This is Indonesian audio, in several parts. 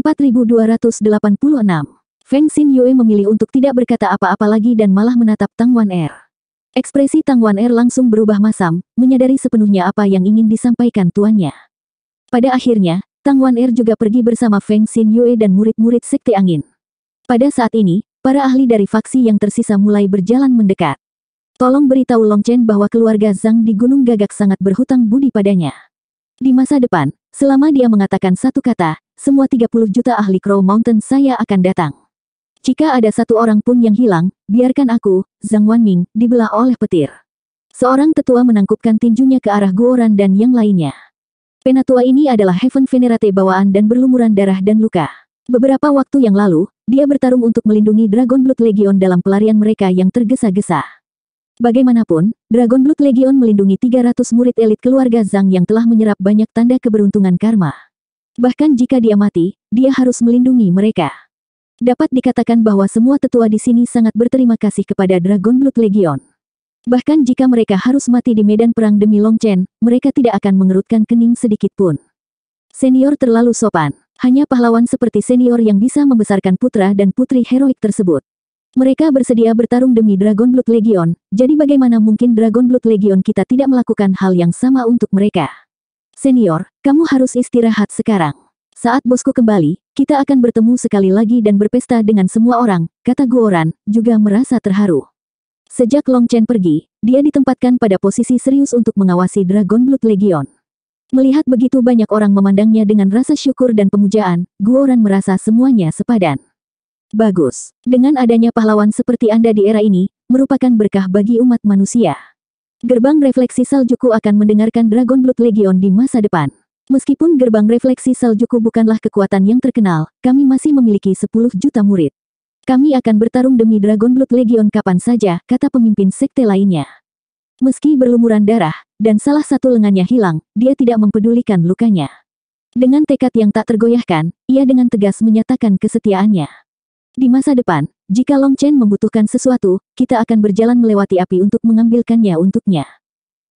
4286. Feng Xin Yue memilih untuk tidak berkata apa-apa lagi dan malah menatap Tang Wan Er. Ekspresi Tang Wan Er langsung berubah masam, menyadari sepenuhnya apa yang ingin disampaikan tuannya. Pada akhirnya, Tang Wan Er juga pergi bersama Feng Xin Yue dan murid-murid Sekte Angin. Pada saat ini, para ahli dari faksi yang tersisa mulai berjalan mendekat. Tolong beritahu Long Chen bahwa keluarga Zhang di Gunung Gagak sangat berhutang budi padanya. Di masa depan, selama dia mengatakan satu kata, semua 30 juta ahli Crow Mountain saya akan datang. Jika ada satu orang pun yang hilang, biarkan aku, Zhang Wanming, dibelah oleh petir. Seorang tetua menangkupkan tinjunya ke arah Guoran dan yang lainnya. Penatua ini adalah Heaven Venerate bawaan dan berlumuran darah dan luka. Beberapa waktu yang lalu, dia bertarung untuk melindungi Dragon Blood Legion dalam pelarian mereka yang tergesa-gesa. Bagaimanapun, Dragon Blood Legion melindungi 300 murid elit keluarga Zhang yang telah menyerap banyak tanda keberuntungan karma. Bahkan jika dia mati, dia harus melindungi mereka. Dapat dikatakan bahwa semua tetua di sini sangat berterima kasih kepada Dragon Blood Legion. Bahkan jika mereka harus mati di medan perang demi Long Chen, mereka tidak akan mengerutkan kening sedikit pun. Senior terlalu sopan. Hanya pahlawan seperti senior yang bisa membesarkan putra dan putri heroik tersebut. Mereka bersedia bertarung demi Dragon Blood Legion, jadi bagaimana mungkin Dragon Blood Legion kita tidak melakukan hal yang sama untuk mereka? Senior, kamu harus istirahat sekarang. Saat bosku kembali, kita akan bertemu sekali lagi dan berpesta dengan semua orang, kata Guoran, juga merasa terharu. Sejak Long Chen pergi, dia ditempatkan pada posisi serius untuk mengawasi Dragon Blood Legion. Melihat begitu banyak orang memandangnya dengan rasa syukur dan pemujaan, Guoran merasa semuanya sepadan. Bagus. Dengan adanya pahlawan seperti Anda di era ini, merupakan berkah bagi umat manusia. Gerbang refleksi Saljuku akan mendengarkan Dragon Blood Legion di masa depan. Meskipun gerbang refleksi Saljuku bukanlah kekuatan yang terkenal, kami masih memiliki 10 juta murid. Kami akan bertarung demi Dragon Blood Legion kapan saja, kata pemimpin sekte lainnya. Meski berlumuran darah, dan salah satu lengannya hilang, dia tidak mempedulikan lukanya. Dengan tekad yang tak tergoyahkan, ia dengan tegas menyatakan kesetiaannya. Di masa depan, jika Long Chen membutuhkan sesuatu, kita akan berjalan melewati api untuk mengambilkannya untuknya.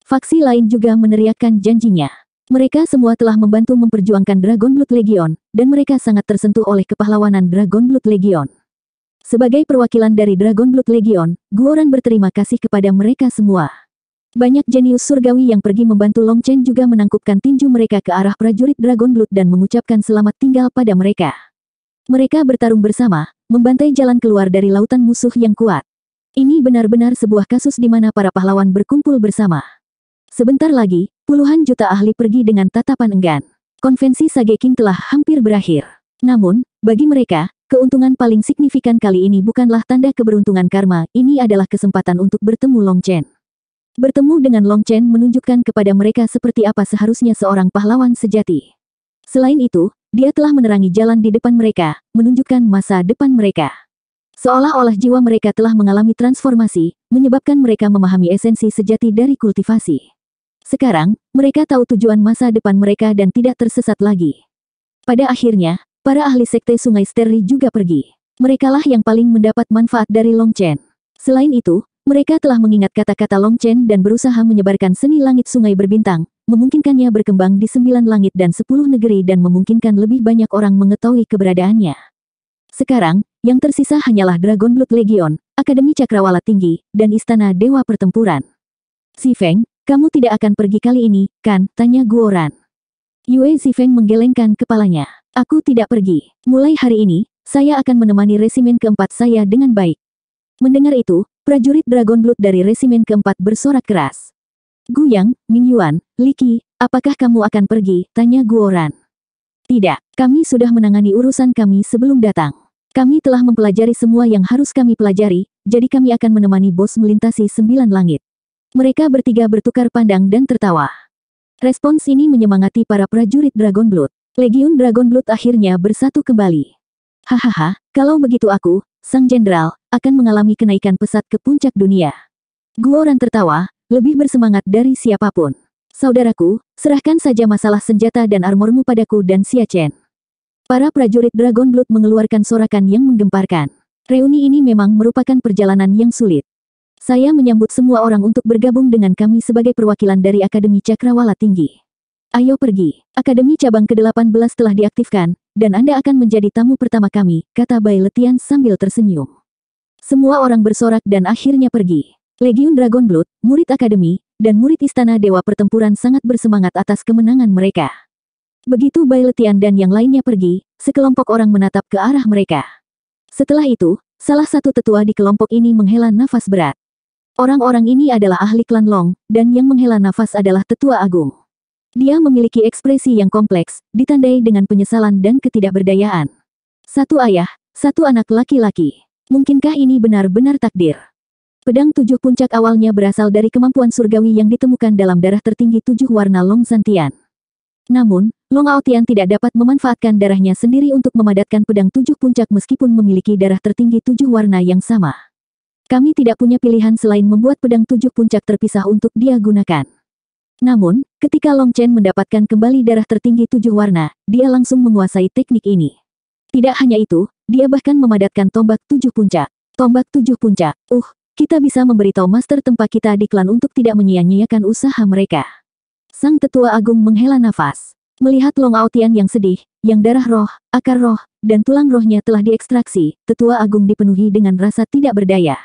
Faksi lain juga meneriakkan janjinya. Mereka semua telah membantu memperjuangkan Dragon Blood Legion, dan mereka sangat tersentuh oleh kepahlawanan Dragon Blood Legion. Sebagai perwakilan dari Dragon Blood Legion, Guoran berterima kasih kepada mereka semua. Banyak jenius surgawi yang pergi membantu Long Chen juga menangkupkan tinju mereka ke arah prajurit Dragon Blood dan mengucapkan selamat tinggal pada mereka. Mereka bertarung bersama, membantai jalan keluar dari lautan musuh yang kuat. Ini benar-benar sebuah kasus di mana para pahlawan berkumpul bersama. Sebentar lagi, puluhan juta ahli pergi dengan tatapan enggan. Konvensi Sage King telah hampir berakhir. Namun, bagi mereka, keuntungan paling signifikan kali ini bukanlah tanda keberuntungan karma, ini adalah kesempatan untuk bertemu Long Chen. Bertemu dengan Long Chen menunjukkan kepada mereka seperti apa seharusnya seorang pahlawan sejati. Selain itu, dia telah menerangi jalan di depan mereka, menunjukkan masa depan mereka. Seolah-olah jiwa mereka telah mengalami transformasi, menyebabkan mereka memahami esensi sejati dari kultivasi. Sekarang, mereka tahu tujuan masa depan mereka dan tidak tersesat lagi. Pada akhirnya, para ahli sekte Sungai Sterli juga pergi. Merekalah yang paling mendapat manfaat dari Long Chen. Selain itu, mereka telah mengingat kata-kata Long Chen dan berusaha menyebarkan seni langit sungai berbintang, memungkinkannya berkembang di sembilan langit dan sepuluh negeri dan memungkinkan lebih banyak orang mengetahui keberadaannya. Sekarang, yang tersisa hanyalah Dragon Blood Legion, Akademi Cakrawala Tinggi, dan Istana Dewa Pertempuran. Si Feng, kamu tidak akan pergi kali ini, kan? Tanya Guoran. Yue Si Feng menggelengkan kepalanya. Aku tidak pergi. Mulai hari ini, saya akan menemani resimen keempat saya dengan baik. Mendengar itu, prajurit Dragon Blood dari resimen keempat bersorak keras. Guyang, Mingyuan, Liki, apakah kamu akan pergi? Tanya Guoran. Tidak, kami sudah menangani urusan kami sebelum datang. Kami telah mempelajari semua yang harus kami pelajari, jadi kami akan menemani bos melintasi sembilan langit. Mereka bertiga bertukar pandang dan tertawa. Respons ini menyemangati para prajurit Dragon Blood. Legiun Dragon Blood akhirnya bersatu kembali. Hahaha, kalau begitu aku, sang jenderal, akan mengalami kenaikan pesat ke puncak dunia. Guoran tertawa, lebih bersemangat dari siapapun. Saudaraku, serahkan saja masalah senjata dan armormu padaku dan Siachen. Para prajurit Dragon Blood mengeluarkan sorakan yang menggemparkan. Reuni ini memang merupakan perjalanan yang sulit. Saya menyambut semua orang untuk bergabung dengan kami sebagai perwakilan dari Akademi Cakrawala Tinggi. Ayo pergi. Akademi cabang ke-18 telah diaktifkan, dan Anda akan menjadi tamu pertama kami, kata Bai Letian sambil tersenyum. Semua orang bersorak dan akhirnya pergi. Legiun Dragon Blood, murid akademi, dan murid istana dewa pertempuran sangat bersemangat atas kemenangan mereka. Begitu Bai dan yang lainnya pergi, sekelompok orang menatap ke arah mereka. Setelah itu, salah satu tetua di kelompok ini menghela nafas berat. Orang-orang ini adalah ahli klan Long, dan yang menghela nafas adalah tetua agung. Dia memiliki ekspresi yang kompleks, ditandai dengan penyesalan dan ketidakberdayaan. Satu ayah, satu anak laki-laki. Mungkinkah ini benar-benar takdir? Pedang tujuh puncak awalnya berasal dari kemampuan surgawi yang ditemukan dalam darah tertinggi tujuh warna Long Santian. Namun, Long Aotian tidak dapat memanfaatkan darahnya sendiri untuk memadatkan pedang tujuh puncak meskipun memiliki darah tertinggi tujuh warna yang sama. Kami tidak punya pilihan selain membuat pedang tujuh puncak terpisah untuk dia gunakan. Namun, ketika Long Chen mendapatkan kembali darah tertinggi tujuh warna, dia langsung menguasai teknik ini. Tidak hanya itu, dia bahkan memadatkan tombak tujuh puncak. Tombak tujuh puncak, uh, kita bisa memberitahu master tempat kita di klan untuk tidak menyia-nyiakan usaha mereka. Sang tetua agung menghela nafas. Melihat Long Aotian yang sedih, yang darah roh, akar roh, dan tulang rohnya telah diekstraksi, tetua agung dipenuhi dengan rasa tidak berdaya.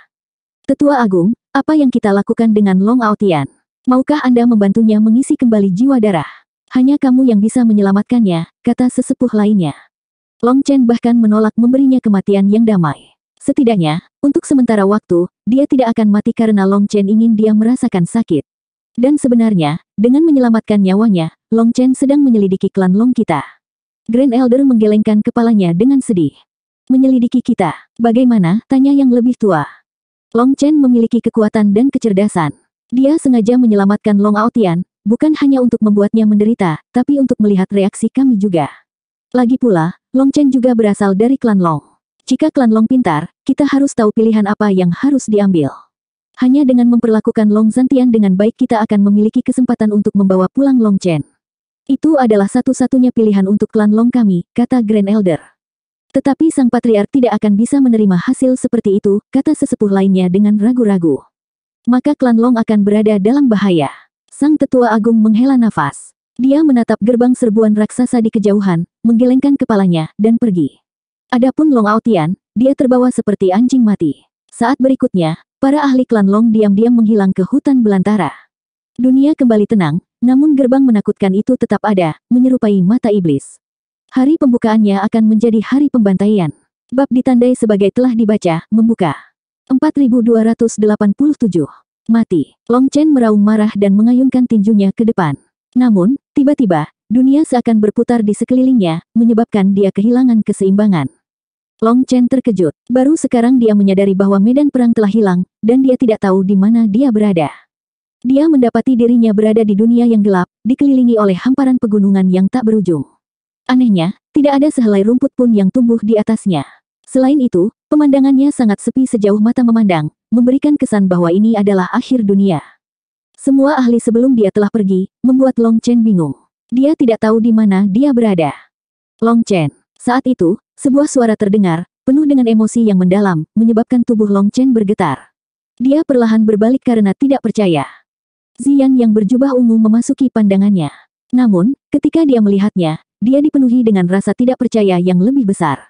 Tetua agung, apa yang kita lakukan dengan Long Aotian? Maukah Anda membantunya mengisi kembali jiwa darah? Hanya kamu yang bisa menyelamatkannya, kata sesepuh lainnya. Long Chen bahkan menolak memberinya kematian yang damai. Setidaknya, untuk sementara waktu, dia tidak akan mati karena Long Chen ingin dia merasakan sakit. Dan sebenarnya, dengan menyelamatkan nyawanya, Long Chen sedang menyelidiki klan Long kita. Grand Elder menggelengkan kepalanya dengan sedih. Menyelidiki kita, bagaimana? Tanya yang lebih tua. Long Chen memiliki kekuatan dan kecerdasan. Dia sengaja menyelamatkan Long Aotian, bukan hanya untuk membuatnya menderita, tapi untuk melihat reaksi kami juga. Lagi pula, Long Chen juga berasal dari klan Long. Jika klan Long pintar, kita harus tahu pilihan apa yang harus diambil. Hanya dengan memperlakukan Long Zantian dengan baik kita akan memiliki kesempatan untuk membawa pulang Long Chen. Itu adalah satu-satunya pilihan untuk klan Long kami, kata Grand Elder. Tetapi sang patriark tidak akan bisa menerima hasil seperti itu, kata sesepuh lainnya dengan ragu-ragu. Maka klan Long akan berada dalam bahaya. Sang tetua agung menghela nafas. Dia menatap gerbang serbuan raksasa di kejauhan, menggelengkan kepalanya, dan pergi. Adapun Long Aotian, dia terbawa seperti anjing mati. Saat berikutnya, para ahli klan Long diam-diam menghilang ke hutan belantara. Dunia kembali tenang, namun gerbang menakutkan itu tetap ada, menyerupai mata iblis. Hari pembukaannya akan menjadi hari pembantaian. Bab ditandai sebagai telah dibaca, membuka. 4287. Mati. Long Chen meraung marah dan mengayunkan tinjunya ke depan. Namun, tiba-tiba, dunia seakan berputar di sekelilingnya, menyebabkan dia kehilangan keseimbangan. Long Chen terkejut. Baru sekarang dia menyadari bahwa medan perang telah hilang, dan dia tidak tahu di mana dia berada. Dia mendapati dirinya berada di dunia yang gelap, dikelilingi oleh hamparan pegunungan yang tak berujung. Anehnya, tidak ada sehelai rumput pun yang tumbuh di atasnya. Selain itu, pemandangannya sangat sepi sejauh mata memandang, memberikan kesan bahwa ini adalah akhir dunia. Semua ahli sebelum dia telah pergi, membuat Long Chen bingung. Dia tidak tahu di mana dia berada. Long Chen, saat itu, sebuah suara terdengar, penuh dengan emosi yang mendalam, menyebabkan tubuh Long Chen bergetar. Dia perlahan berbalik karena tidak percaya. Ziyang yang berjubah ungu memasuki pandangannya. Namun, ketika dia melihatnya, dia dipenuhi dengan rasa tidak percaya yang lebih besar.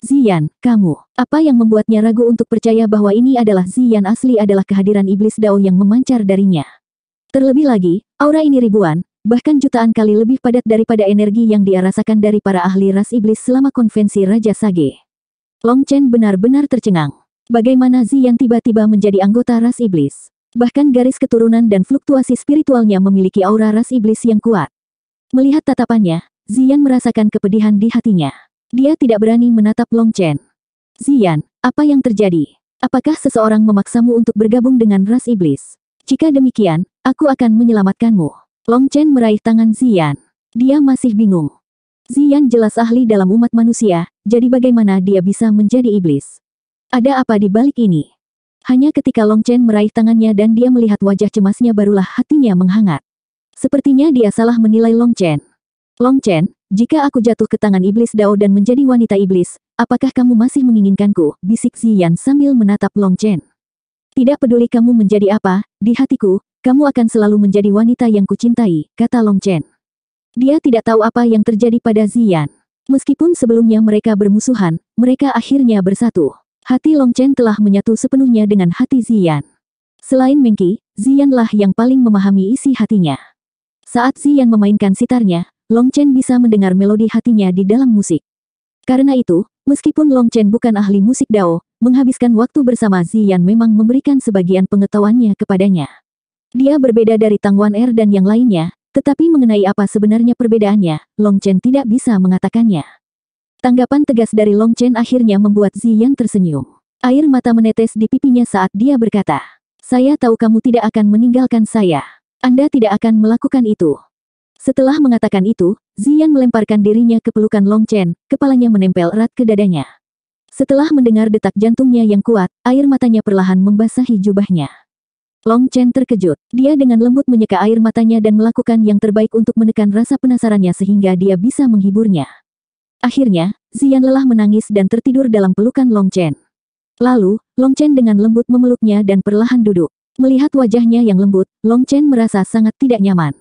Zian, kamu, apa yang membuatnya ragu untuk percaya bahwa ini adalah Zian asli adalah kehadiran iblis Dao yang memancar darinya. Terlebih lagi, aura ini ribuan, bahkan jutaan kali lebih padat daripada energi yang dia rasakan dari para ahli ras iblis selama konvensi Raja Sage. Long Chen benar-benar tercengang. Bagaimana Zi yang tiba-tiba menjadi anggota ras iblis? Bahkan garis keturunan dan fluktuasi spiritualnya memiliki aura ras iblis yang kuat. Melihat tatapannya, Zian merasakan kepedihan di hatinya. Dia tidak berani menatap Long Chen. Zian, apa yang terjadi? Apakah seseorang memaksamu untuk bergabung dengan ras iblis? Jika demikian, aku akan menyelamatkanmu. Long Chen meraih tangan Zian. Dia masih bingung. Zian jelas ahli dalam umat manusia, jadi bagaimana dia bisa menjadi iblis? Ada apa di balik ini? Hanya ketika Long Chen meraih tangannya dan dia melihat wajah cemasnya barulah hatinya menghangat. Sepertinya dia salah menilai Long Chen. Long Chen, jika aku jatuh ke tangan iblis Dao dan menjadi wanita iblis, apakah kamu masih menginginkanku? Bisik Zian sambil menatap Long Chen. Tidak peduli kamu menjadi apa, di hatiku, kamu akan selalu menjadi wanita yang kucintai, kata Long Chen. Dia tidak tahu apa yang terjadi pada Zian. Meskipun sebelumnya mereka bermusuhan, mereka akhirnya bersatu. Hati Long Chen telah menyatu sepenuhnya dengan hati Zian. Selain Mingki, Zianlah yang paling memahami isi hatinya. Saat Zian memainkan sitarnya, Long Chen bisa mendengar melodi hatinya di dalam musik. Karena itu, meskipun Long Chen bukan ahli musik Dao, menghabiskan waktu bersama Zian memang memberikan sebagian pengetahuannya kepadanya. Dia berbeda dari Wan Er dan yang lainnya, tetapi mengenai apa sebenarnya perbedaannya, Long Chen tidak bisa mengatakannya. Tanggapan tegas dari Long Chen akhirnya membuat Yang tersenyum. Air mata menetes di pipinya saat dia berkata, Saya tahu kamu tidak akan meninggalkan saya. Anda tidak akan melakukan itu. Setelah mengatakan itu, Zian melemparkan dirinya ke pelukan Long Chen, kepalanya menempel erat ke dadanya. Setelah mendengar detak jantungnya yang kuat, air matanya perlahan membasahi jubahnya. Long Chen terkejut. Dia dengan lembut menyeka air matanya dan melakukan yang terbaik untuk menekan rasa penasarannya sehingga dia bisa menghiburnya. Akhirnya, Zian lelah menangis dan tertidur dalam pelukan Long Chen. Lalu, Long Chen dengan lembut memeluknya dan perlahan duduk. Melihat wajahnya yang lembut, Long Chen merasa sangat tidak nyaman.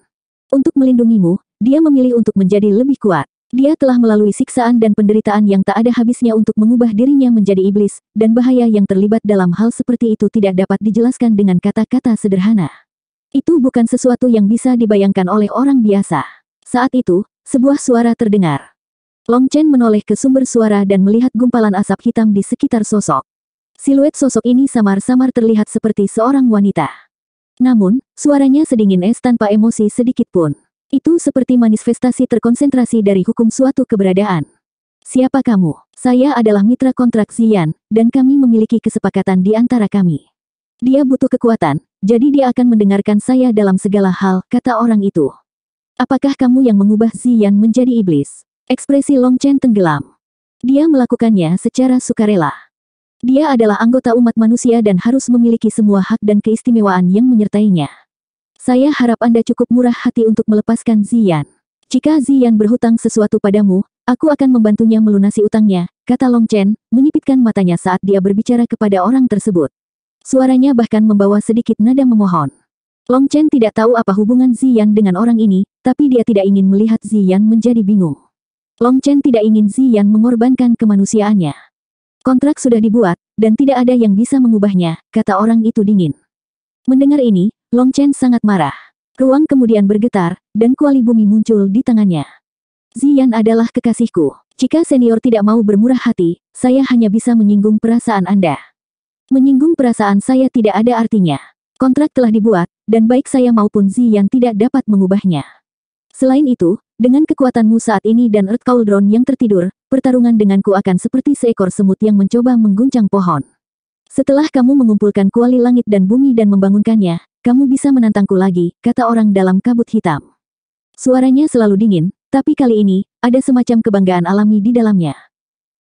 Untuk melindungimu, dia memilih untuk menjadi lebih kuat. Dia telah melalui siksaan dan penderitaan yang tak ada habisnya untuk mengubah dirinya menjadi iblis, dan bahaya yang terlibat dalam hal seperti itu tidak dapat dijelaskan dengan kata-kata sederhana. Itu bukan sesuatu yang bisa dibayangkan oleh orang biasa. Saat itu, sebuah suara terdengar. Long Chen menoleh ke sumber suara dan melihat gumpalan asap hitam di sekitar sosok. Siluet sosok ini samar-samar terlihat seperti seorang wanita. Namun, suaranya sedingin es tanpa emosi sedikit pun. Itu seperti manifestasi terkonsentrasi dari hukum suatu keberadaan. Siapa kamu? Saya adalah mitra kontrak Xian, dan kami memiliki kesepakatan di antara kami. Dia butuh kekuatan, jadi dia akan mendengarkan saya dalam segala hal, kata orang itu. Apakah kamu yang mengubah Xian menjadi iblis? Ekspresi Long Chen tenggelam. Dia melakukannya secara sukarela. Dia adalah anggota umat manusia dan harus memiliki semua hak dan keistimewaan yang menyertainya. Saya harap Anda cukup murah hati untuk melepaskan Zian. Jika Zian berhutang sesuatu padamu, aku akan membantunya melunasi utangnya, kata Long Chen, menyipitkan matanya saat dia berbicara kepada orang tersebut. Suaranya bahkan membawa sedikit nada memohon. Long Chen tidak tahu apa hubungan Zian dengan orang ini, tapi dia tidak ingin melihat Zian menjadi bingung. Long Chen tidak ingin Zian mengorbankan kemanusiaannya. Kontrak sudah dibuat, dan tidak ada yang bisa mengubahnya, kata orang itu dingin. Mendengar ini, Long Chen sangat marah. Ruang kemudian bergetar, dan kuali bumi muncul di tangannya. Zian adalah kekasihku. Jika senior tidak mau bermurah hati, saya hanya bisa menyinggung perasaan Anda. Menyinggung perasaan saya tidak ada artinya. Kontrak telah dibuat, dan baik saya maupun Zian tidak dapat mengubahnya. Selain itu, dengan kekuatanmu saat ini dan Earth Cauldron yang tertidur, pertarungan denganku akan seperti seekor semut yang mencoba mengguncang pohon. Setelah kamu mengumpulkan kuali langit dan bumi dan membangunkannya, kamu bisa menantangku lagi, kata orang dalam kabut hitam. Suaranya selalu dingin, tapi kali ini, ada semacam kebanggaan alami di dalamnya.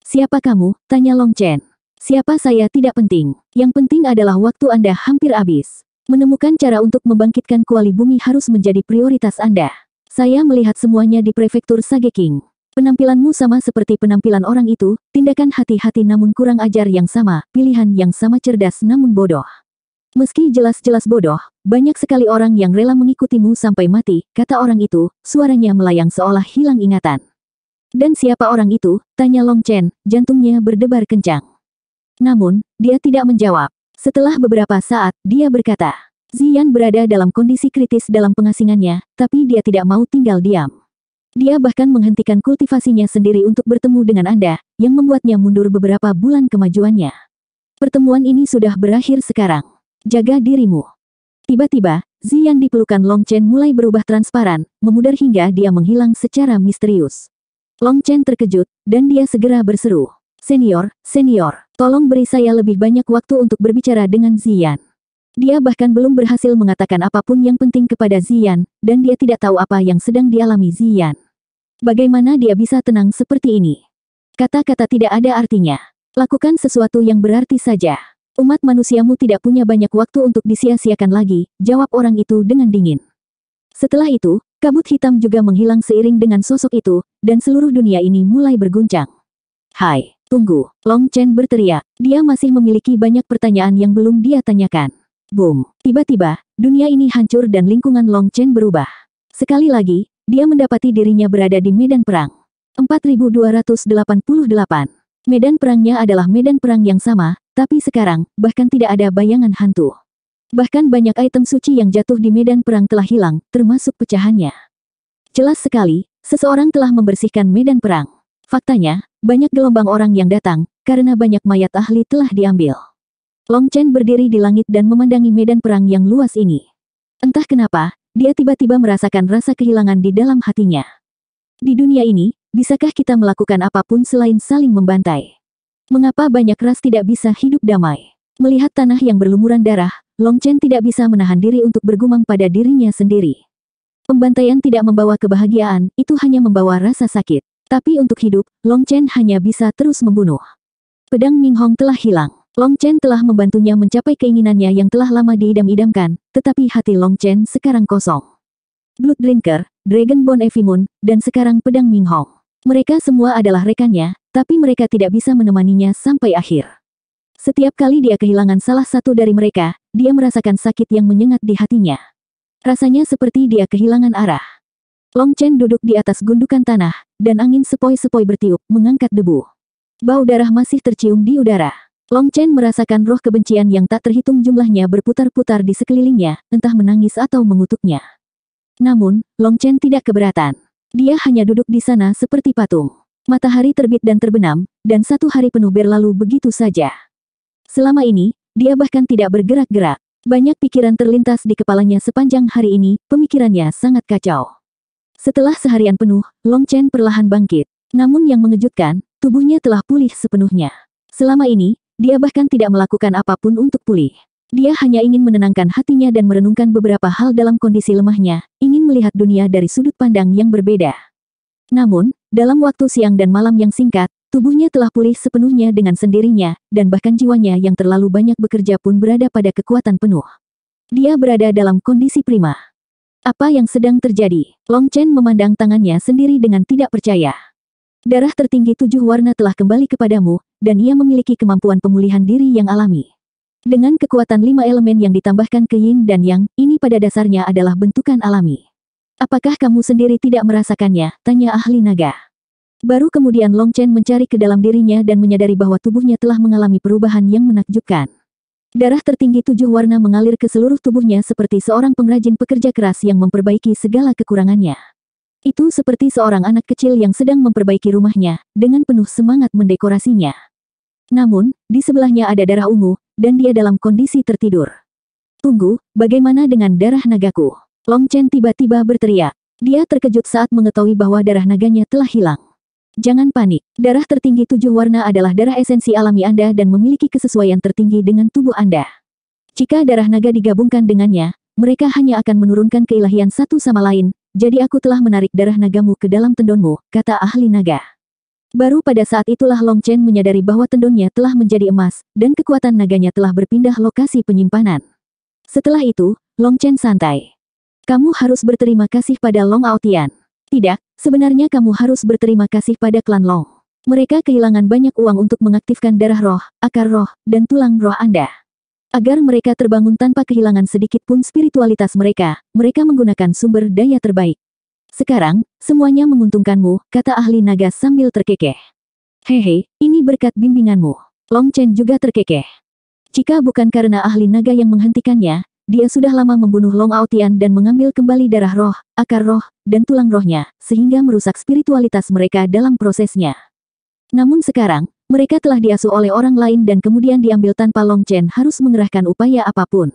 Siapa kamu? Tanya Long Chen. Siapa saya tidak penting. Yang penting adalah waktu Anda hampir habis. Menemukan cara untuk membangkitkan kuali bumi harus menjadi prioritas Anda. Saya melihat semuanya di prefektur Sage King. Penampilanmu sama seperti penampilan orang itu, tindakan hati-hati namun kurang ajar yang sama, pilihan yang sama cerdas namun bodoh. Meski jelas-jelas bodoh, banyak sekali orang yang rela mengikutimu sampai mati, kata orang itu, suaranya melayang seolah hilang ingatan. Dan siapa orang itu? Tanya Long Chen, jantungnya berdebar kencang. Namun, dia tidak menjawab. Setelah beberapa saat, dia berkata, Zian berada dalam kondisi kritis dalam pengasingannya, tapi dia tidak mau tinggal diam. Dia bahkan menghentikan kultivasinya sendiri untuk bertemu dengan Anda, yang membuatnya mundur beberapa bulan kemajuannya. Pertemuan ini sudah berakhir sekarang jaga dirimu. Tiba-tiba, Zian di pelukan Long Chen mulai berubah transparan, memudar hingga dia menghilang secara misterius. Long Chen terkejut, dan dia segera berseru. Senior, senior, tolong beri saya lebih banyak waktu untuk berbicara dengan Zian. Dia bahkan belum berhasil mengatakan apapun yang penting kepada Zian, dan dia tidak tahu apa yang sedang dialami Zian. Bagaimana dia bisa tenang seperti ini? Kata-kata tidak ada artinya. Lakukan sesuatu yang berarti saja. Umat manusiamu tidak punya banyak waktu untuk disia-siakan lagi, jawab orang itu dengan dingin. Setelah itu, kabut hitam juga menghilang seiring dengan sosok itu, dan seluruh dunia ini mulai berguncang. Hai, tunggu, Long Chen berteriak, dia masih memiliki banyak pertanyaan yang belum dia tanyakan. Boom, tiba-tiba, dunia ini hancur dan lingkungan Long Chen berubah. Sekali lagi, dia mendapati dirinya berada di medan perang. 4288 Medan perangnya adalah medan perang yang sama, tapi sekarang, bahkan tidak ada bayangan hantu. Bahkan banyak item suci yang jatuh di medan perang telah hilang, termasuk pecahannya. Jelas sekali, seseorang telah membersihkan medan perang. Faktanya, banyak gelombang orang yang datang, karena banyak mayat ahli telah diambil. Long Chen berdiri di langit dan memandangi medan perang yang luas ini. Entah kenapa, dia tiba-tiba merasakan rasa kehilangan di dalam hatinya. Di dunia ini, bisakah kita melakukan apapun selain saling membantai? Mengapa banyak ras tidak bisa hidup damai? Melihat tanah yang berlumuran darah, Long Chen tidak bisa menahan diri untuk bergumam pada dirinya sendiri. Pembantaian tidak membawa kebahagiaan, itu hanya membawa rasa sakit. Tapi untuk hidup, Long Chen hanya bisa terus membunuh. Pedang Ming Hong telah hilang. Long Chen telah membantunya mencapai keinginannya yang telah lama diidam-idamkan, tetapi hati Long Chen sekarang kosong. Blood Drinker, Dragon Bone Evimun, dan sekarang Pedang Ming Hong. Mereka semua adalah rekannya, tapi mereka tidak bisa menemaninya sampai akhir. Setiap kali dia kehilangan salah satu dari mereka, dia merasakan sakit yang menyengat di hatinya. Rasanya seperti dia kehilangan arah. Long Chen duduk di atas gundukan tanah, dan angin sepoi-sepoi bertiup, mengangkat debu. Bau darah masih tercium di udara. Long Chen merasakan roh kebencian yang tak terhitung jumlahnya berputar-putar di sekelilingnya, entah menangis atau mengutuknya. Namun, Long Chen tidak keberatan. Dia hanya duduk di sana seperti patung. Matahari terbit dan terbenam, dan satu hari penuh berlalu begitu saja. Selama ini, dia bahkan tidak bergerak-gerak. Banyak pikiran terlintas di kepalanya sepanjang hari ini, pemikirannya sangat kacau. Setelah seharian penuh, Long Chen perlahan bangkit. Namun yang mengejutkan, tubuhnya telah pulih sepenuhnya. Selama ini, dia bahkan tidak melakukan apapun untuk pulih. Dia hanya ingin menenangkan hatinya dan merenungkan beberapa hal dalam kondisi lemahnya, ingin melihat dunia dari sudut pandang yang berbeda. Namun, dalam waktu siang dan malam yang singkat, tubuhnya telah pulih sepenuhnya dengan sendirinya, dan bahkan jiwanya yang terlalu banyak bekerja pun berada pada kekuatan penuh. Dia berada dalam kondisi prima. Apa yang sedang terjadi? Long Chen memandang tangannya sendiri dengan tidak percaya. Darah tertinggi tujuh warna telah kembali kepadamu, dan ia memiliki kemampuan pemulihan diri yang alami. Dengan kekuatan lima elemen yang ditambahkan ke yin dan yang, ini pada dasarnya adalah bentukan alami. Apakah kamu sendiri tidak merasakannya? Tanya ahli naga. Baru kemudian Long Chen mencari ke dalam dirinya dan menyadari bahwa tubuhnya telah mengalami perubahan yang menakjubkan. Darah tertinggi tujuh warna mengalir ke seluruh tubuhnya seperti seorang pengrajin pekerja keras yang memperbaiki segala kekurangannya. Itu seperti seorang anak kecil yang sedang memperbaiki rumahnya, dengan penuh semangat mendekorasinya. Namun, di sebelahnya ada darah ungu, dan dia dalam kondisi tertidur. Tunggu, bagaimana dengan darah nagaku? Long Chen tiba-tiba berteriak. Dia terkejut saat mengetahui bahwa darah naganya telah hilang. Jangan panik, darah tertinggi tujuh warna adalah darah esensi alami Anda dan memiliki kesesuaian tertinggi dengan tubuh Anda. Jika darah naga digabungkan dengannya, mereka hanya akan menurunkan keilahian satu sama lain, jadi aku telah menarik darah nagamu ke dalam tendonmu, kata ahli naga. Baru pada saat itulah Long Chen menyadari bahwa tendonnya telah menjadi emas, dan kekuatan naganya telah berpindah lokasi penyimpanan. Setelah itu, Long Chen santai. Kamu harus berterima kasih pada Long Aotian. Tidak, sebenarnya kamu harus berterima kasih pada klan Long. Mereka kehilangan banyak uang untuk mengaktifkan darah roh, akar roh, dan tulang roh Anda. Agar mereka terbangun tanpa kehilangan sedikit pun spiritualitas mereka, mereka menggunakan sumber daya terbaik. Sekarang, semuanya menguntungkanmu, kata ahli naga sambil terkekeh. Hehe, ini berkat bimbinganmu. Long Chen juga terkekeh. Jika bukan karena ahli naga yang menghentikannya, dia sudah lama membunuh Long Aotian dan mengambil kembali darah roh, akar roh, dan tulang rohnya, sehingga merusak spiritualitas mereka dalam prosesnya. Namun sekarang, mereka telah diasuh oleh orang lain dan kemudian diambil tanpa Long Chen harus mengerahkan upaya apapun.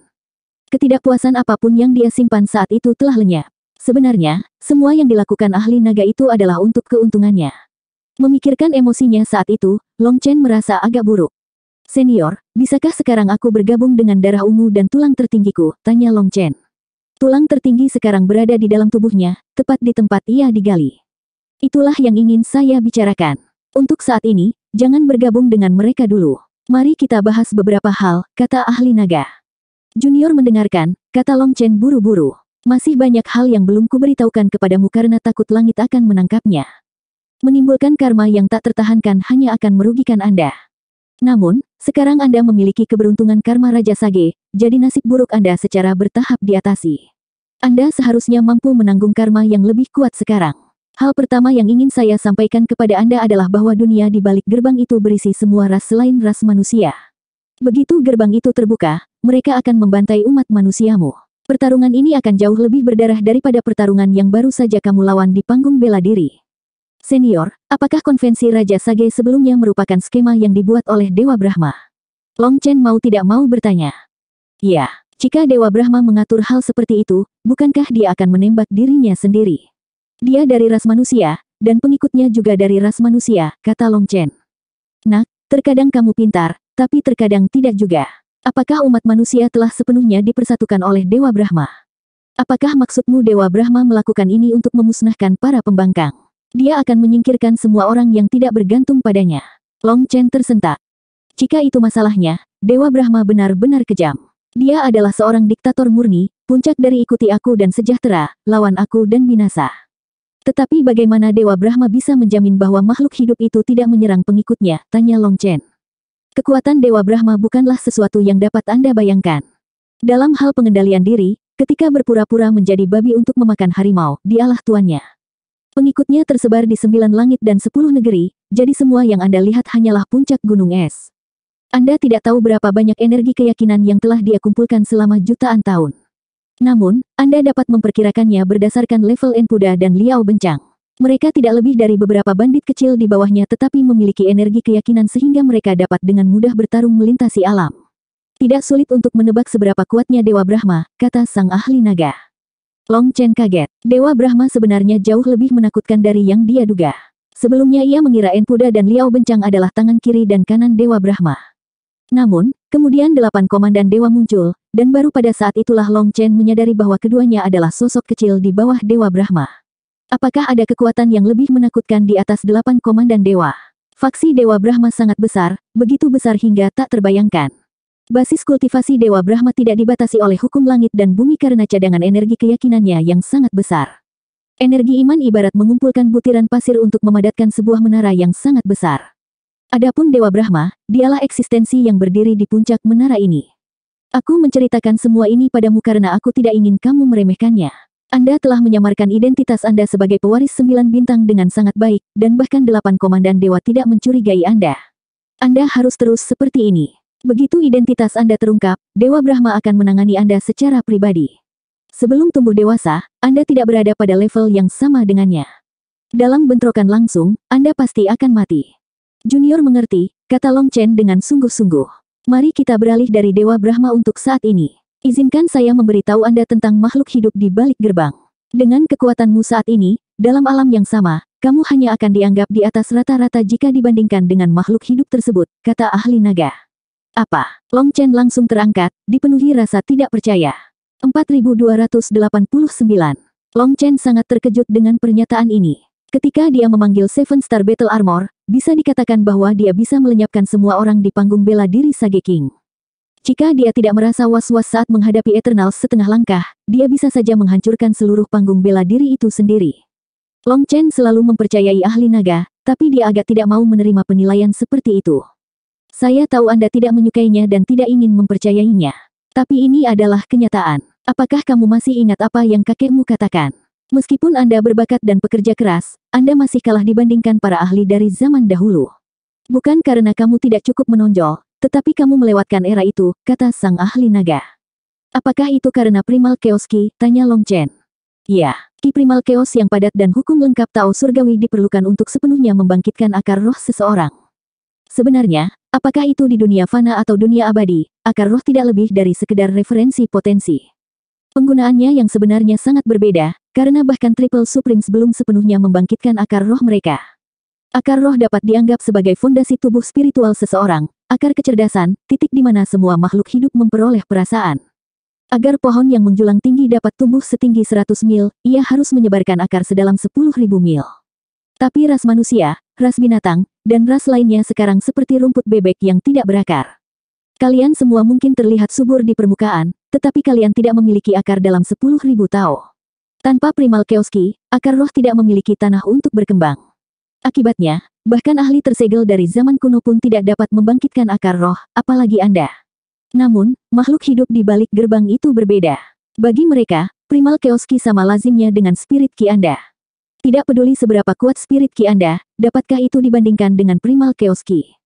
Ketidakpuasan apapun yang dia simpan saat itu telah lenyap. Sebenarnya, semua yang dilakukan ahli naga itu adalah untuk keuntungannya. Memikirkan emosinya saat itu, Long Chen merasa agak buruk. Senior, bisakah sekarang aku bergabung dengan darah ungu dan tulang tertinggiku? Tanya Long Chen. Tulang tertinggi sekarang berada di dalam tubuhnya, tepat di tempat ia digali. Itulah yang ingin saya bicarakan. Untuk saat ini, jangan bergabung dengan mereka dulu. Mari kita bahas beberapa hal, kata ahli naga. Junior mendengarkan, kata Long Chen buru-buru. Masih banyak hal yang belum kuberitahukan kepadamu karena takut langit akan menangkapnya. Menimbulkan karma yang tak tertahankan hanya akan merugikan Anda. Namun, sekarang Anda memiliki keberuntungan karma Raja Sage, jadi nasib buruk Anda secara bertahap diatasi. Anda seharusnya mampu menanggung karma yang lebih kuat sekarang. Hal pertama yang ingin saya sampaikan kepada Anda adalah bahwa dunia di balik gerbang itu berisi semua ras selain ras manusia. Begitu gerbang itu terbuka, mereka akan membantai umat manusiamu. Pertarungan ini akan jauh lebih berdarah daripada pertarungan yang baru saja kamu lawan di panggung bela diri. Senior, apakah konvensi Raja Sage sebelumnya merupakan skema yang dibuat oleh Dewa Brahma? Long Chen mau tidak mau bertanya. Ya, jika Dewa Brahma mengatur hal seperti itu, bukankah dia akan menembak dirinya sendiri? Dia dari ras manusia, dan pengikutnya juga dari ras manusia, kata Long Chen. Nak, terkadang kamu pintar, tapi terkadang tidak juga. Apakah umat manusia telah sepenuhnya dipersatukan oleh Dewa Brahma? Apakah maksudmu Dewa Brahma melakukan ini untuk memusnahkan para pembangkang? Dia akan menyingkirkan semua orang yang tidak bergantung padanya. Long Chen tersentak. Jika itu masalahnya, Dewa Brahma benar-benar kejam. Dia adalah seorang diktator murni, puncak dari ikuti aku dan sejahtera, lawan aku dan binasa. Tetapi bagaimana Dewa Brahma bisa menjamin bahwa makhluk hidup itu tidak menyerang pengikutnya, tanya Long Chen. Kekuatan Dewa Brahma bukanlah sesuatu yang dapat Anda bayangkan. Dalam hal pengendalian diri, ketika berpura-pura menjadi babi untuk memakan harimau, dialah tuannya. Pengikutnya tersebar di sembilan langit dan sepuluh negeri, jadi semua yang Anda lihat hanyalah puncak gunung es. Anda tidak tahu berapa banyak energi keyakinan yang telah dia kumpulkan selama jutaan tahun. Namun, Anda dapat memperkirakannya berdasarkan level Enpuda dan Liao Bencang. Mereka tidak lebih dari beberapa bandit kecil di bawahnya tetapi memiliki energi keyakinan sehingga mereka dapat dengan mudah bertarung melintasi alam. Tidak sulit untuk menebak seberapa kuatnya Dewa Brahma, kata sang ahli naga. Long Chen kaget. Dewa Brahma sebenarnya jauh lebih menakutkan dari yang dia duga. Sebelumnya ia mengira Enpuda dan Liao Bencang adalah tangan kiri dan kanan Dewa Brahma. Namun, kemudian delapan komandan dewa muncul, dan baru pada saat itulah Long Chen menyadari bahwa keduanya adalah sosok kecil di bawah Dewa Brahma. Apakah ada kekuatan yang lebih menakutkan di atas delapan komandan dewa? Faksi Dewa Brahma sangat besar, begitu besar hingga tak terbayangkan. Basis kultivasi Dewa Brahma tidak dibatasi oleh hukum langit dan bumi karena cadangan energi keyakinannya yang sangat besar. Energi iman ibarat mengumpulkan butiran pasir untuk memadatkan sebuah menara yang sangat besar. Adapun Dewa Brahma, dialah eksistensi yang berdiri di puncak menara ini. Aku menceritakan semua ini padamu karena aku tidak ingin kamu meremehkannya. Anda telah menyamarkan identitas Anda sebagai pewaris sembilan bintang dengan sangat baik, dan bahkan delapan komandan dewa tidak mencurigai Anda. Anda harus terus seperti ini. Begitu identitas Anda terungkap, Dewa Brahma akan menangani Anda secara pribadi. Sebelum tumbuh dewasa, Anda tidak berada pada level yang sama dengannya. Dalam bentrokan langsung, Anda pasti akan mati. Junior mengerti, kata Long Chen dengan sungguh-sungguh. Mari kita beralih dari Dewa Brahma untuk saat ini. Izinkan saya memberitahu Anda tentang makhluk hidup di balik gerbang. Dengan kekuatanmu saat ini, dalam alam yang sama, kamu hanya akan dianggap di atas rata-rata jika dibandingkan dengan makhluk hidup tersebut, kata ahli naga. Apa? Long Chen langsung terangkat, dipenuhi rasa tidak percaya. 4289. Long Chen sangat terkejut dengan pernyataan ini. Ketika dia memanggil Seven Star Battle Armor, bisa dikatakan bahwa dia bisa melenyapkan semua orang di panggung bela diri Sage King. Jika dia tidak merasa was-was saat menghadapi Eternal setengah langkah, dia bisa saja menghancurkan seluruh panggung bela diri itu sendiri. Long Chen selalu mempercayai ahli naga, tapi dia agak tidak mau menerima penilaian seperti itu. Saya tahu Anda tidak menyukainya dan tidak ingin mempercayainya. Tapi ini adalah kenyataan. Apakah kamu masih ingat apa yang kakekmu katakan? Meskipun Anda berbakat dan pekerja keras, Anda masih kalah dibandingkan para ahli dari zaman dahulu. Bukan karena kamu tidak cukup menonjol, tetapi kamu melewatkan era itu, kata sang ahli naga. Apakah itu karena primal chaos Tanya Long Chen. Ya, Ki primal chaos yang padat dan hukum lengkap Tao Surgawi diperlukan untuk sepenuhnya membangkitkan akar roh seseorang. Sebenarnya, Apakah itu di dunia fana atau dunia abadi, akar roh tidak lebih dari sekedar referensi potensi. Penggunaannya yang sebenarnya sangat berbeda, karena bahkan Triple Supremes belum sepenuhnya membangkitkan akar roh mereka. Akar roh dapat dianggap sebagai fondasi tubuh spiritual seseorang, akar kecerdasan, titik di mana semua makhluk hidup memperoleh perasaan. Agar pohon yang menjulang tinggi dapat tumbuh setinggi 100 mil, ia harus menyebarkan akar sedalam 10.000 mil. Tapi ras manusia, ras binatang, dan ras lainnya sekarang seperti rumput bebek yang tidak berakar. Kalian semua mungkin terlihat subur di permukaan, tetapi kalian tidak memiliki akar dalam sepuluh ribu tao. Tanpa primal keoski, akar roh tidak memiliki tanah untuk berkembang. Akibatnya, bahkan ahli tersegel dari zaman kuno pun tidak dapat membangkitkan akar roh, apalagi Anda. Namun, makhluk hidup di balik gerbang itu berbeda. Bagi mereka, primal keoski sama lazimnya dengan spirit ki Anda. Tidak peduli seberapa kuat spirit Ki Anda, dapatkah itu dibandingkan dengan primal chaos Ki?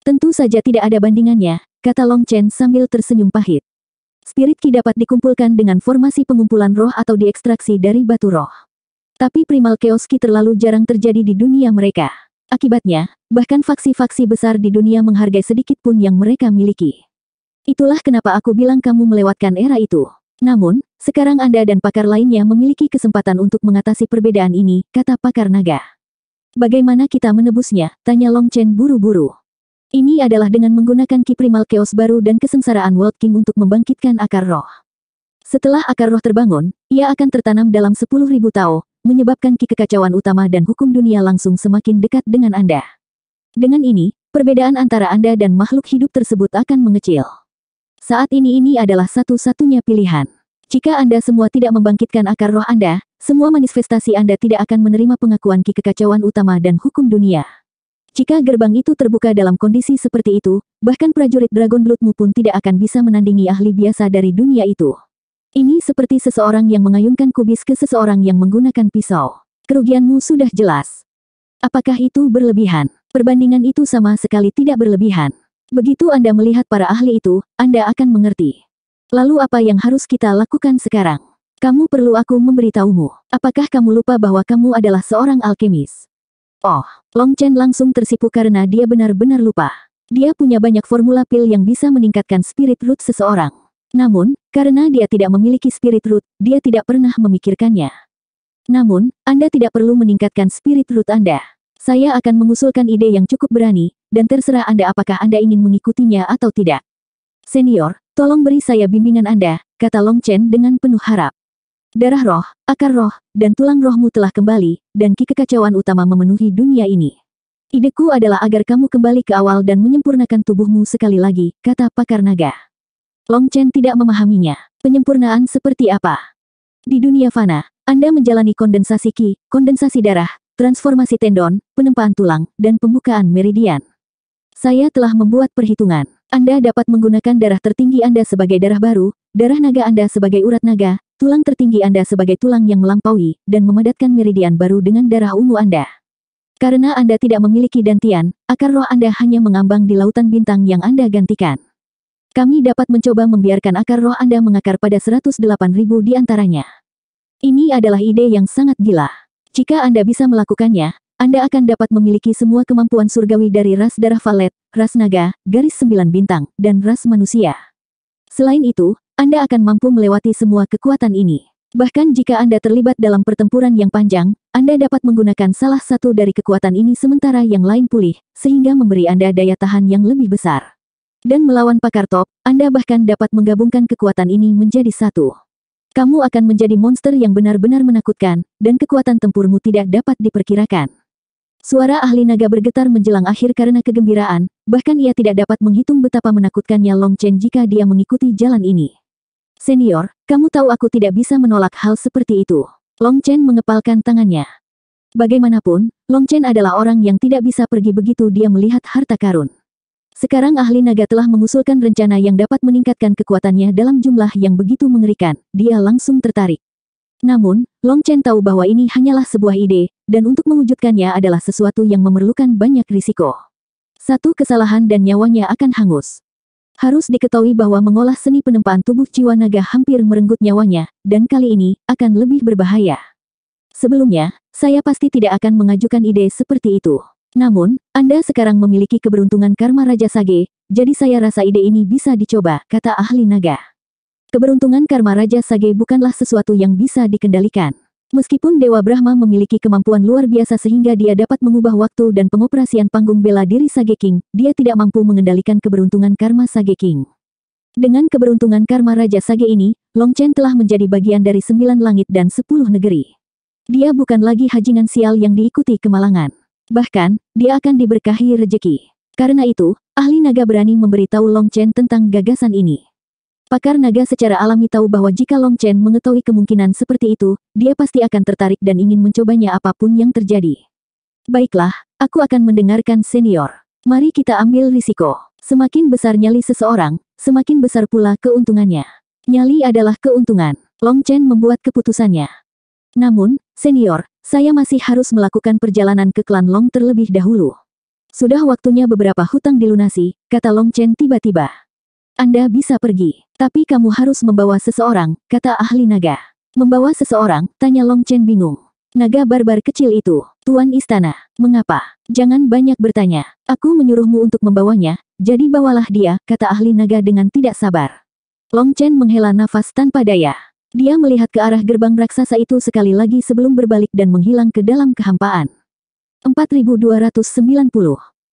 Tentu saja tidak ada bandingannya, kata Long Chen sambil tersenyum pahit. Spirit Ki dapat dikumpulkan dengan formasi pengumpulan roh atau diekstraksi dari batu roh. Tapi primal chaos Ki terlalu jarang terjadi di dunia mereka. Akibatnya, bahkan faksi-faksi besar di dunia menghargai sedikit pun yang mereka miliki. Itulah kenapa aku bilang kamu melewatkan era itu. Namun, sekarang Anda dan pakar lainnya memiliki kesempatan untuk mengatasi perbedaan ini, kata pakar naga. Bagaimana kita menebusnya, tanya Long Chen buru-buru. Ini adalah dengan menggunakan Kiprimal primal chaos baru dan kesengsaraan World King untuk membangkitkan akar roh. Setelah akar roh terbangun, ia akan tertanam dalam 10.000 tao, menyebabkan ki kekacauan utama dan hukum dunia langsung semakin dekat dengan Anda. Dengan ini, perbedaan antara Anda dan makhluk hidup tersebut akan mengecil. Saat ini ini adalah satu-satunya pilihan. Jika Anda semua tidak membangkitkan akar roh Anda, semua manifestasi Anda tidak akan menerima pengakuan ki kekacauan utama dan hukum dunia. Jika gerbang itu terbuka dalam kondisi seperti itu, bahkan prajurit Dragon Bloodmu pun tidak akan bisa menandingi ahli biasa dari dunia itu. Ini seperti seseorang yang mengayunkan kubis ke seseorang yang menggunakan pisau. Kerugianmu sudah jelas. Apakah itu berlebihan? Perbandingan itu sama sekali tidak berlebihan. Begitu Anda melihat para ahli itu, Anda akan mengerti. Lalu apa yang harus kita lakukan sekarang? Kamu perlu aku memberitahumu. Apakah kamu lupa bahwa kamu adalah seorang alkemis? Oh, Long Chen langsung tersipu karena dia benar-benar lupa. Dia punya banyak formula pil yang bisa meningkatkan spirit root seseorang. Namun, karena dia tidak memiliki spirit root, dia tidak pernah memikirkannya. Namun, Anda tidak perlu meningkatkan spirit root Anda. Saya akan mengusulkan ide yang cukup berani, dan terserah Anda apakah Anda ingin mengikutinya atau tidak. Senior, tolong beri saya bimbingan Anda, kata Long Chen dengan penuh harap. Darah roh, akar roh, dan tulang rohmu telah kembali, dan ki kekacauan utama memenuhi dunia ini. Ideku adalah agar kamu kembali ke awal dan menyempurnakan tubuhmu sekali lagi, kata pakar naga. Long Chen tidak memahaminya. Penyempurnaan seperti apa? Di dunia fana, Anda menjalani kondensasi ki, kondensasi darah, transformasi tendon, penempaan tulang, dan pembukaan meridian. Saya telah membuat perhitungan. Anda dapat menggunakan darah tertinggi Anda sebagai darah baru, darah naga Anda sebagai urat naga, tulang tertinggi Anda sebagai tulang yang melampaui, dan memadatkan meridian baru dengan darah ungu Anda. Karena Anda tidak memiliki dantian, akar roh Anda hanya mengambang di lautan bintang yang Anda gantikan. Kami dapat mencoba membiarkan akar roh Anda mengakar pada 108.000 di antaranya. Ini adalah ide yang sangat gila. Jika Anda bisa melakukannya, Anda akan dapat memiliki semua kemampuan surgawi dari ras darah valet, ras naga, garis sembilan bintang, dan ras manusia. Selain itu, Anda akan mampu melewati semua kekuatan ini. Bahkan jika Anda terlibat dalam pertempuran yang panjang, Anda dapat menggunakan salah satu dari kekuatan ini sementara yang lain pulih, sehingga memberi Anda daya tahan yang lebih besar. Dan melawan pakar top, Anda bahkan dapat menggabungkan kekuatan ini menjadi satu. Kamu akan menjadi monster yang benar-benar menakutkan, dan kekuatan tempurmu tidak dapat diperkirakan. Suara ahli naga bergetar menjelang akhir karena kegembiraan, bahkan ia tidak dapat menghitung betapa menakutkannya Long Chen jika dia mengikuti jalan ini. Senior, kamu tahu aku tidak bisa menolak hal seperti itu. Long Chen mengepalkan tangannya. Bagaimanapun, Long Chen adalah orang yang tidak bisa pergi begitu dia melihat harta karun. Sekarang ahli naga telah mengusulkan rencana yang dapat meningkatkan kekuatannya dalam jumlah yang begitu mengerikan, dia langsung tertarik. Namun, Long Chen tahu bahwa ini hanyalah sebuah ide, dan untuk mewujudkannya adalah sesuatu yang memerlukan banyak risiko. Satu kesalahan dan nyawanya akan hangus. Harus diketahui bahwa mengolah seni penempaan tubuh jiwa naga hampir merenggut nyawanya, dan kali ini, akan lebih berbahaya. Sebelumnya, saya pasti tidak akan mengajukan ide seperti itu. Namun, Anda sekarang memiliki keberuntungan karma Raja Sage, jadi saya rasa ide ini bisa dicoba, kata ahli naga. Keberuntungan karma Raja Sage bukanlah sesuatu yang bisa dikendalikan. Meskipun Dewa Brahma memiliki kemampuan luar biasa sehingga dia dapat mengubah waktu dan pengoperasian panggung bela diri Sage King, dia tidak mampu mengendalikan keberuntungan karma Sage King. Dengan keberuntungan karma Raja Sage ini, Long Chen telah menjadi bagian dari sembilan langit dan sepuluh negeri. Dia bukan lagi hajingan sial yang diikuti kemalangan. Bahkan, dia akan diberkahi rejeki. Karena itu, ahli naga berani memberitahu Long Chen tentang gagasan ini. Pakar naga secara alami tahu bahwa jika Long Chen mengetahui kemungkinan seperti itu, dia pasti akan tertarik dan ingin mencobanya apapun yang terjadi. Baiklah, aku akan mendengarkan senior. Mari kita ambil risiko. Semakin besar nyali seseorang, semakin besar pula keuntungannya. Nyali adalah keuntungan. Long Chen membuat keputusannya. Namun, senior, saya masih harus melakukan perjalanan ke klan Long terlebih dahulu. Sudah waktunya beberapa hutang dilunasi, kata Long Chen tiba-tiba. Anda bisa pergi, tapi kamu harus membawa seseorang, kata ahli naga. Membawa seseorang, tanya Long Chen bingung. Naga barbar kecil itu, Tuan Istana, mengapa? Jangan banyak bertanya. Aku menyuruhmu untuk membawanya, jadi bawalah dia, kata ahli naga dengan tidak sabar. Long Chen menghela nafas tanpa daya. Dia melihat ke arah gerbang raksasa itu sekali lagi sebelum berbalik dan menghilang ke dalam kehampaan. 4290.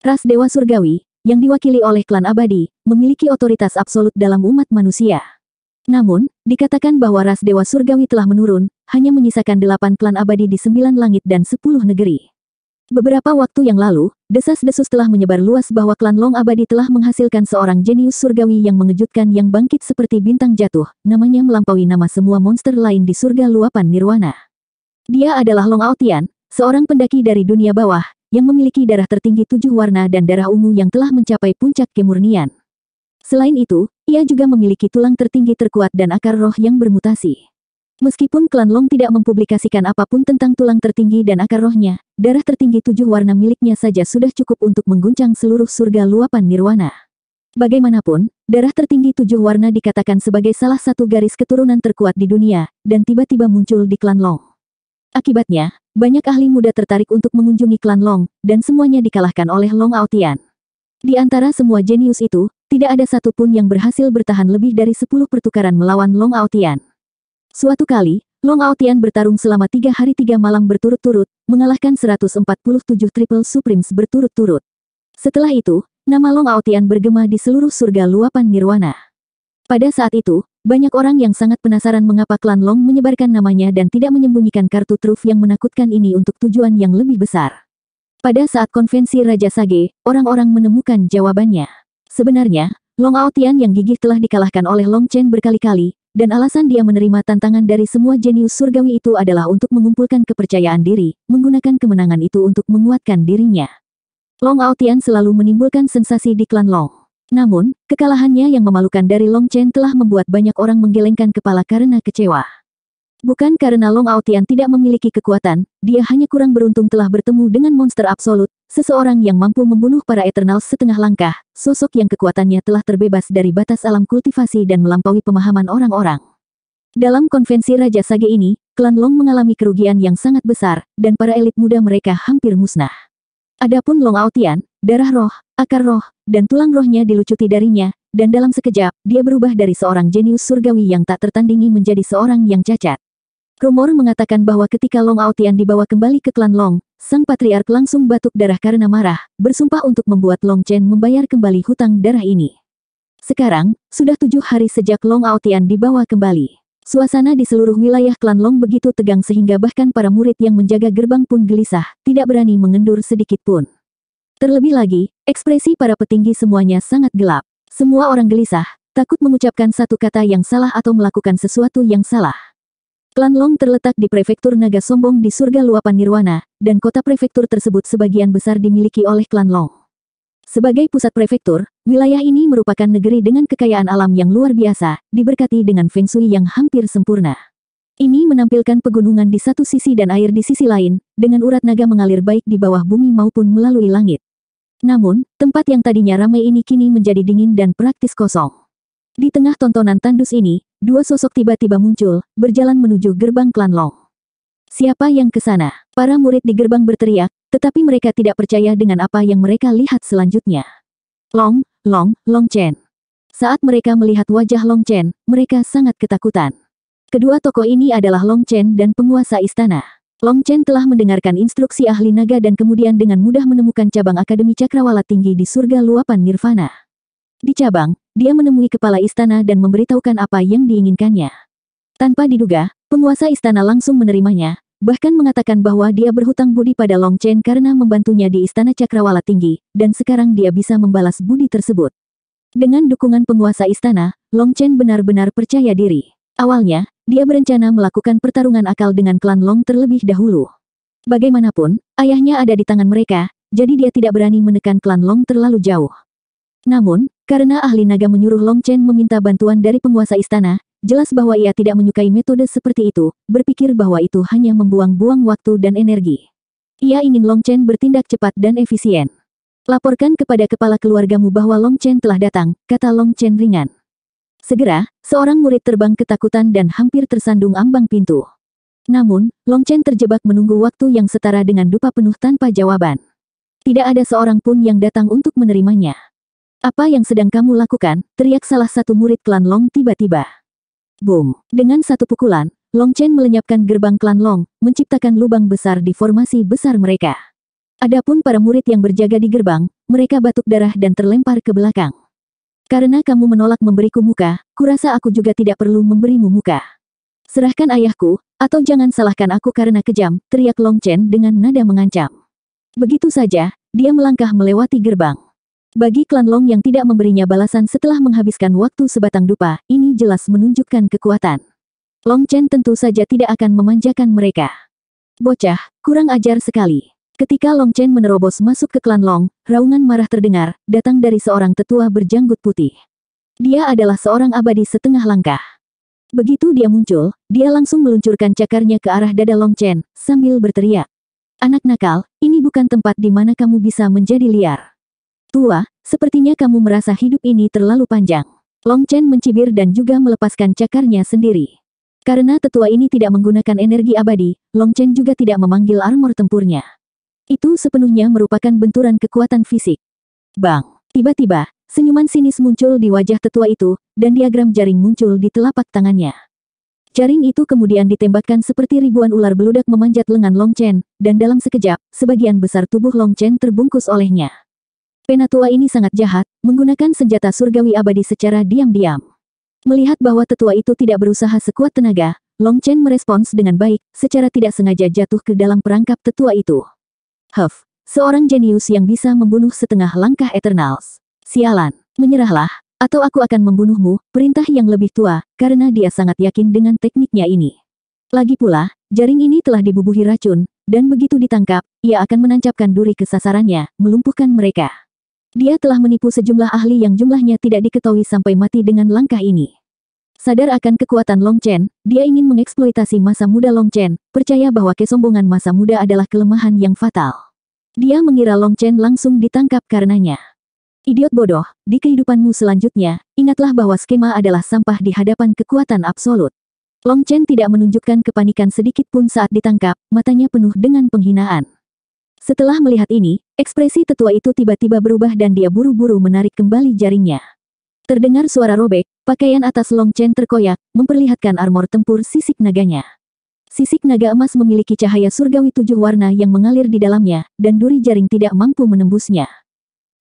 Ras Dewa Surgawi, yang diwakili oleh klan abadi, memiliki otoritas absolut dalam umat manusia. Namun, dikatakan bahwa ras Dewa Surgawi telah menurun, hanya menyisakan delapan klan abadi di sembilan langit dan sepuluh negeri. Beberapa waktu yang lalu, desas-desus telah menyebar luas bahwa klan Long Abadi telah menghasilkan seorang jenius surgawi yang mengejutkan yang bangkit seperti bintang jatuh, namanya melampaui nama semua monster lain di surga luapan Nirwana. Dia adalah Long Aotian, seorang pendaki dari dunia bawah, yang memiliki darah tertinggi tujuh warna dan darah ungu yang telah mencapai puncak kemurnian. Selain itu, ia juga memiliki tulang tertinggi terkuat dan akar roh yang bermutasi. Meskipun klan Long tidak mempublikasikan apapun tentang tulang tertinggi dan akar rohnya, darah tertinggi tujuh warna miliknya saja sudah cukup untuk mengguncang seluruh surga luapan nirwana. Bagaimanapun, darah tertinggi tujuh warna dikatakan sebagai salah satu garis keturunan terkuat di dunia, dan tiba-tiba muncul di klan Long. Akibatnya, banyak ahli muda tertarik untuk mengunjungi klan Long, dan semuanya dikalahkan oleh Long Aotian. Di antara semua jenius itu, tidak ada satupun yang berhasil bertahan lebih dari sepuluh pertukaran melawan Long Aotian. Suatu kali, Long Aotian bertarung selama tiga hari tiga malam berturut-turut, mengalahkan 147 triple supremes berturut-turut. Setelah itu, nama Long Aotian bergema di seluruh surga luapan nirwana. Pada saat itu, banyak orang yang sangat penasaran mengapa klan Long menyebarkan namanya dan tidak menyembunyikan kartu truf yang menakutkan ini untuk tujuan yang lebih besar. Pada saat konvensi Raja Sage, orang-orang menemukan jawabannya. Sebenarnya, Long Aotian yang gigih telah dikalahkan oleh Long Chen berkali-kali, dan alasan dia menerima tantangan dari semua jenius surgawi itu adalah untuk mengumpulkan kepercayaan diri, menggunakan kemenangan itu untuk menguatkan dirinya. Long Aotian selalu menimbulkan sensasi di klan Long. Namun, kekalahannya yang memalukan dari Long Chen telah membuat banyak orang menggelengkan kepala karena kecewa. Bukan karena Long Aotian tidak memiliki kekuatan, dia hanya kurang beruntung telah bertemu dengan monster absolut, Seseorang yang mampu membunuh para Eternal setengah langkah, sosok yang kekuatannya telah terbebas dari batas alam kultivasi dan melampaui pemahaman orang-orang. Dalam konvensi Raja Sage ini, klan Long mengalami kerugian yang sangat besar, dan para elit muda mereka hampir musnah. Adapun Long Aotian, darah roh, akar roh, dan tulang rohnya dilucuti darinya, dan dalam sekejap, dia berubah dari seorang jenius surgawi yang tak tertandingi menjadi seorang yang cacat. Rumor mengatakan bahwa ketika Long Aotian dibawa kembali ke klan Long, sang patriark langsung batuk darah karena marah, bersumpah untuk membuat Long Chen membayar kembali hutang darah ini. Sekarang, sudah tujuh hari sejak Long Aotian dibawa kembali. Suasana di seluruh wilayah klan Long begitu tegang sehingga bahkan para murid yang menjaga gerbang pun gelisah, tidak berani mengendur sedikit pun. Terlebih lagi, ekspresi para petinggi semuanya sangat gelap. Semua orang gelisah, takut mengucapkan satu kata yang salah atau melakukan sesuatu yang salah. Klan Long terletak di prefektur Naga Sombong di surga luapan Nirwana, dan kota prefektur tersebut sebagian besar dimiliki oleh klan Long. Sebagai pusat prefektur, wilayah ini merupakan negeri dengan kekayaan alam yang luar biasa, diberkati dengan feng shui yang hampir sempurna. Ini menampilkan pegunungan di satu sisi dan air di sisi lain, dengan urat naga mengalir baik di bawah bumi maupun melalui langit. Namun, tempat yang tadinya ramai ini kini menjadi dingin dan praktis kosong. Di tengah tontonan tandus ini, dua sosok tiba-tiba muncul, berjalan menuju gerbang klan Long. Siapa yang ke sana? Para murid di gerbang berteriak, tetapi mereka tidak percaya dengan apa yang mereka lihat selanjutnya. Long, Long, Long Chen. Saat mereka melihat wajah Long Chen, mereka sangat ketakutan. Kedua tokoh ini adalah Long Chen dan penguasa istana. Long Chen telah mendengarkan instruksi ahli naga dan kemudian dengan mudah menemukan cabang Akademi Cakrawala Tinggi di surga luapan Nirvana. Di cabang, dia menemui kepala istana dan memberitahukan apa yang diinginkannya. Tanpa diduga, penguasa istana langsung menerimanya, bahkan mengatakan bahwa dia berhutang budi pada Long Chen karena membantunya di istana Cakrawala Tinggi, dan sekarang dia bisa membalas budi tersebut. Dengan dukungan penguasa istana, Long Chen benar-benar percaya diri. Awalnya, dia berencana melakukan pertarungan akal dengan klan Long terlebih dahulu. Bagaimanapun, ayahnya ada di tangan mereka, jadi dia tidak berani menekan klan Long terlalu jauh. Namun, karena ahli naga menyuruh Long Chen meminta bantuan dari penguasa istana, jelas bahwa ia tidak menyukai metode seperti itu, berpikir bahwa itu hanya membuang-buang waktu dan energi. Ia ingin Long Chen bertindak cepat dan efisien. Laporkan kepada kepala keluargamu bahwa Long Chen telah datang, kata Long Chen ringan. Segera, seorang murid terbang ketakutan dan hampir tersandung ambang pintu. Namun, Long Chen terjebak menunggu waktu yang setara dengan dupa penuh tanpa jawaban. Tidak ada seorang pun yang datang untuk menerimanya. Apa yang sedang kamu lakukan? Teriak salah satu murid klan Long tiba-tiba. Boom! Dengan satu pukulan, Long Chen melenyapkan gerbang klan Long, menciptakan lubang besar di formasi besar mereka. Adapun para murid yang berjaga di gerbang, mereka batuk darah dan terlempar ke belakang. Karena kamu menolak memberiku muka, kurasa aku juga tidak perlu memberimu muka. Serahkan ayahku, atau jangan salahkan aku karena kejam, teriak Long Chen dengan nada mengancam. Begitu saja, dia melangkah melewati gerbang. Bagi klan Long yang tidak memberinya balasan setelah menghabiskan waktu sebatang dupa, ini jelas menunjukkan kekuatan. Long Chen tentu saja tidak akan memanjakan mereka. Bocah, kurang ajar sekali. Ketika Long Chen menerobos masuk ke klan Long, raungan marah terdengar, datang dari seorang tetua berjanggut putih. Dia adalah seorang abadi setengah langkah. Begitu dia muncul, dia langsung meluncurkan cakarnya ke arah dada Long Chen, sambil berteriak. Anak nakal, ini bukan tempat di mana kamu bisa menjadi liar. Tua, sepertinya kamu merasa hidup ini terlalu panjang. Long Chen mencibir dan juga melepaskan cakarnya sendiri. Karena tetua ini tidak menggunakan energi abadi, Long Chen juga tidak memanggil armor tempurnya. Itu sepenuhnya merupakan benturan kekuatan fisik. Bang! Tiba-tiba, senyuman sinis muncul di wajah tetua itu, dan diagram jaring muncul di telapak tangannya. Jaring itu kemudian ditembakkan seperti ribuan ular beludak memanjat lengan Long Chen, dan dalam sekejap, sebagian besar tubuh Long Chen terbungkus olehnya. Penatua ini sangat jahat, menggunakan senjata surgawi abadi secara diam-diam. Melihat bahwa tetua itu tidak berusaha sekuat tenaga, Long Chen merespons dengan baik, secara tidak sengaja jatuh ke dalam perangkap tetua itu. Huff, seorang jenius yang bisa membunuh setengah langkah Eternals. Sialan, menyerahlah, atau aku akan membunuhmu, perintah yang lebih tua, karena dia sangat yakin dengan tekniknya ini. Lagi pula, jaring ini telah dibubuhi racun, dan begitu ditangkap, ia akan menancapkan duri ke sasarannya, melumpuhkan mereka. Dia telah menipu sejumlah ahli yang jumlahnya tidak diketahui sampai mati dengan langkah ini. Sadar akan kekuatan Long Chen, dia ingin mengeksploitasi masa muda Long Chen, percaya bahwa kesombongan masa muda adalah kelemahan yang fatal. Dia mengira Long Chen langsung ditangkap karenanya. Idiot bodoh, di kehidupanmu selanjutnya, ingatlah bahwa skema adalah sampah di hadapan kekuatan absolut. Long Chen tidak menunjukkan kepanikan sedikit pun saat ditangkap, matanya penuh dengan penghinaan. Setelah melihat ini, ekspresi tetua itu tiba-tiba berubah dan dia buru-buru menarik kembali jaringnya. Terdengar suara robek, pakaian atas Long Chen terkoyak, memperlihatkan armor tempur sisik naganya. Sisik naga emas memiliki cahaya surgawi tujuh warna yang mengalir di dalamnya, dan duri jaring tidak mampu menembusnya.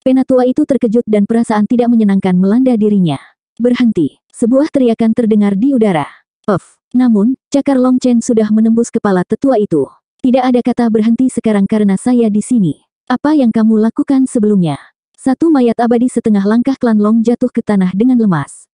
Penatua itu terkejut dan perasaan tidak menyenangkan melanda dirinya. Berhenti, sebuah teriakan terdengar di udara. Of, namun, cakar Long Chen sudah menembus kepala tetua itu. Tidak ada kata berhenti sekarang karena saya di sini. Apa yang kamu lakukan sebelumnya? Satu mayat abadi setengah langkah klan Long jatuh ke tanah dengan lemas.